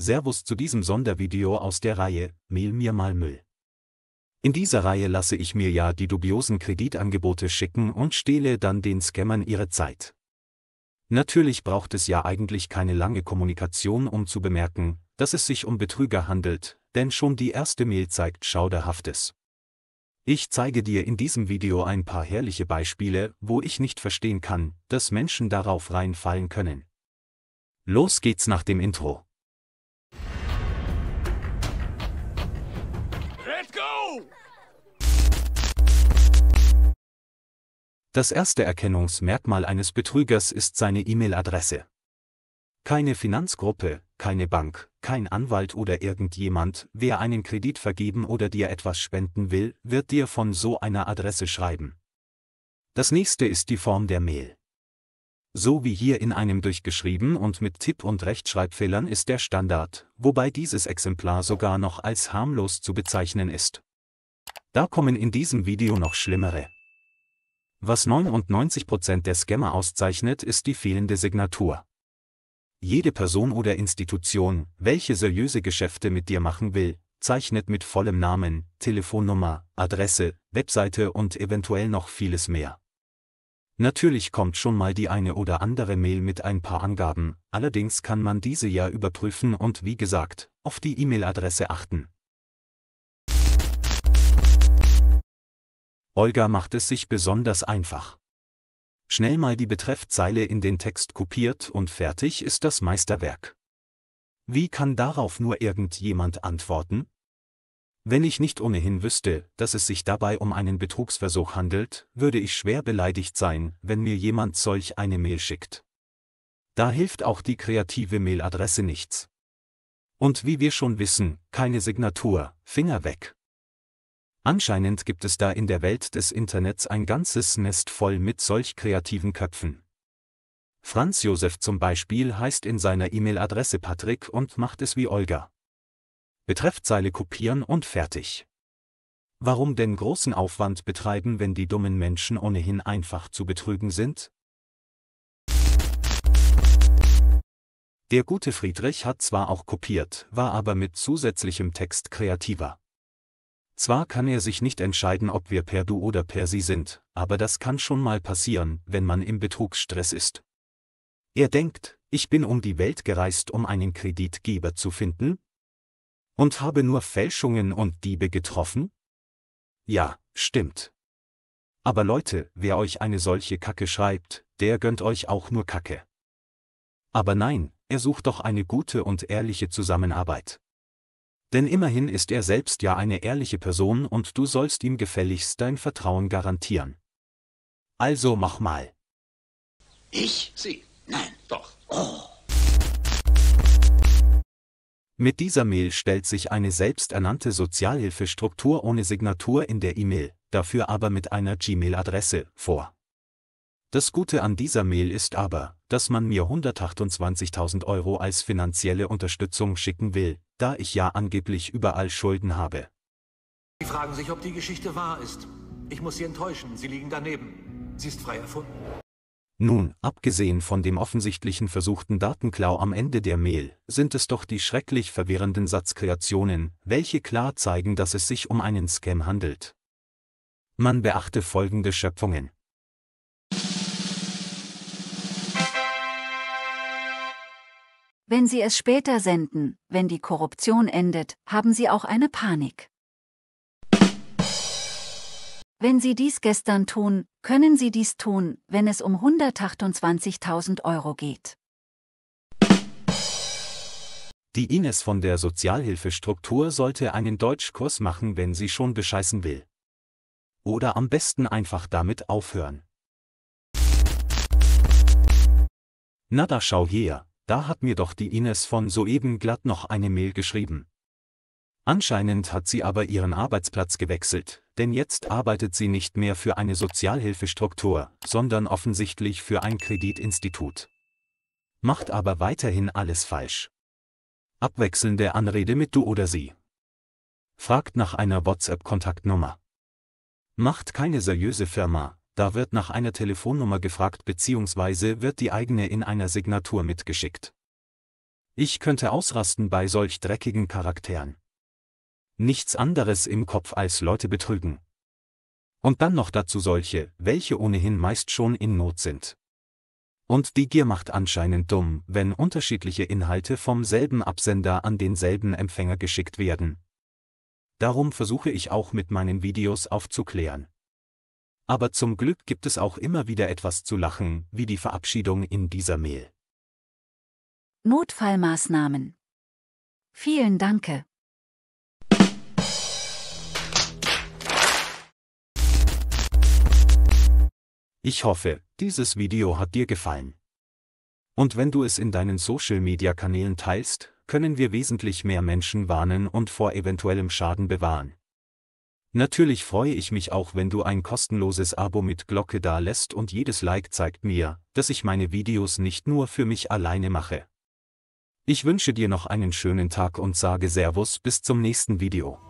Servus zu diesem Sondervideo aus der Reihe Mehl mir mal Müll. In dieser Reihe lasse ich mir ja die dubiosen Kreditangebote schicken und stehle dann den Scammern ihre Zeit. Natürlich braucht es ja eigentlich keine lange Kommunikation, um zu bemerken, dass es sich um Betrüger handelt, denn schon die erste Mail zeigt Schauderhaftes. Ich zeige dir in diesem Video ein paar herrliche Beispiele, wo ich nicht verstehen kann, dass Menschen darauf reinfallen können. Los geht's nach dem Intro. Das erste Erkennungsmerkmal eines Betrügers ist seine E-Mail-Adresse. Keine Finanzgruppe, keine Bank, kein Anwalt oder irgendjemand, wer einen Kredit vergeben oder dir etwas spenden will, wird dir von so einer Adresse schreiben. Das nächste ist die Form der Mail. So wie hier in einem durchgeschrieben und mit Tipp- und Rechtschreibfehlern ist der Standard, wobei dieses Exemplar sogar noch als harmlos zu bezeichnen ist. Da kommen in diesem Video noch schlimmere. Was 99% der Scammer auszeichnet, ist die fehlende Signatur. Jede Person oder Institution, welche seriöse Geschäfte mit dir machen will, zeichnet mit vollem Namen, Telefonnummer, Adresse, Webseite und eventuell noch vieles mehr. Natürlich kommt schon mal die eine oder andere Mail mit ein paar Angaben, allerdings kann man diese ja überprüfen und wie gesagt, auf die E-Mail-Adresse achten. Olga macht es sich besonders einfach. Schnell mal die Betreffzeile in den Text kopiert und fertig ist das Meisterwerk. Wie kann darauf nur irgendjemand antworten? Wenn ich nicht ohnehin wüsste, dass es sich dabei um einen Betrugsversuch handelt, würde ich schwer beleidigt sein, wenn mir jemand solch eine Mail schickt. Da hilft auch die kreative Mailadresse nichts. Und wie wir schon wissen, keine Signatur, Finger weg. Anscheinend gibt es da in der Welt des Internets ein ganzes Nest voll mit solch kreativen Köpfen. Franz Josef zum Beispiel heißt in seiner E-Mail-Adresse Patrick und macht es wie Olga. Betreffzeile kopieren und fertig. Warum denn großen Aufwand betreiben, wenn die dummen Menschen ohnehin einfach zu betrügen sind? Der gute Friedrich hat zwar auch kopiert, war aber mit zusätzlichem Text kreativer. Zwar kann er sich nicht entscheiden, ob wir per Du oder per Sie sind, aber das kann schon mal passieren, wenn man im Betrugsstress ist. Er denkt, ich bin um die Welt gereist, um einen Kreditgeber zu finden? Und habe nur Fälschungen und Diebe getroffen? Ja, stimmt. Aber Leute, wer euch eine solche Kacke schreibt, der gönnt euch auch nur Kacke. Aber nein, er sucht doch eine gute und ehrliche Zusammenarbeit denn immerhin ist er selbst ja eine ehrliche Person und du sollst ihm gefälligst dein Vertrauen garantieren. Also mach mal. Ich? Sie? Nein, doch. Oh. Mit dieser Mail stellt sich eine selbsternannte Sozialhilfestruktur ohne Signatur in der E-Mail, dafür aber mit einer Gmail-Adresse, vor. Das Gute an dieser Mail ist aber, dass man mir 128.000 Euro als finanzielle Unterstützung schicken will, da ich ja angeblich überall Schulden habe. Sie fragen sich, ob die Geschichte wahr ist. Ich muss Sie enttäuschen, Sie liegen daneben. Sie ist frei erfunden. Nun, abgesehen von dem offensichtlichen versuchten Datenklau am Ende der Mail, sind es doch die schrecklich verwirrenden Satzkreationen, welche klar zeigen, dass es sich um einen Scam handelt. Man beachte folgende Schöpfungen. Wenn Sie es später senden, wenn die Korruption endet, haben Sie auch eine Panik. Wenn Sie dies gestern tun, können Sie dies tun, wenn es um 128.000 Euro geht. Die Ines von der Sozialhilfestruktur sollte einen Deutschkurs machen, wenn sie schon bescheißen will. Oder am besten einfach damit aufhören. Na da schau her, da hat mir doch die Ines von soeben glatt noch eine Mail geschrieben. Anscheinend hat sie aber ihren Arbeitsplatz gewechselt, denn jetzt arbeitet sie nicht mehr für eine Sozialhilfestruktur, sondern offensichtlich für ein Kreditinstitut. Macht aber weiterhin alles falsch. Abwechselnde Anrede mit du oder sie. Fragt nach einer WhatsApp-Kontaktnummer. Macht keine seriöse Firma, da wird nach einer Telefonnummer gefragt bzw. wird die eigene in einer Signatur mitgeschickt. Ich könnte ausrasten bei solch dreckigen Charakteren. Nichts anderes im Kopf als Leute betrügen. Und dann noch dazu solche, welche ohnehin meist schon in Not sind. Und die Gier macht anscheinend dumm, wenn unterschiedliche Inhalte vom selben Absender an denselben Empfänger geschickt werden. Darum versuche ich auch mit meinen Videos aufzuklären aber zum Glück gibt es auch immer wieder etwas zu lachen, wie die Verabschiedung in dieser Mail. Notfallmaßnahmen. Vielen Danke. Ich hoffe, dieses Video hat dir gefallen. Und wenn du es in deinen Social-Media-Kanälen teilst, können wir wesentlich mehr Menschen warnen und vor eventuellem Schaden bewahren. Natürlich freue ich mich auch, wenn du ein kostenloses Abo mit Glocke da lässt und jedes Like zeigt mir, dass ich meine Videos nicht nur für mich alleine mache. Ich wünsche dir noch einen schönen Tag und sage Servus bis zum nächsten Video.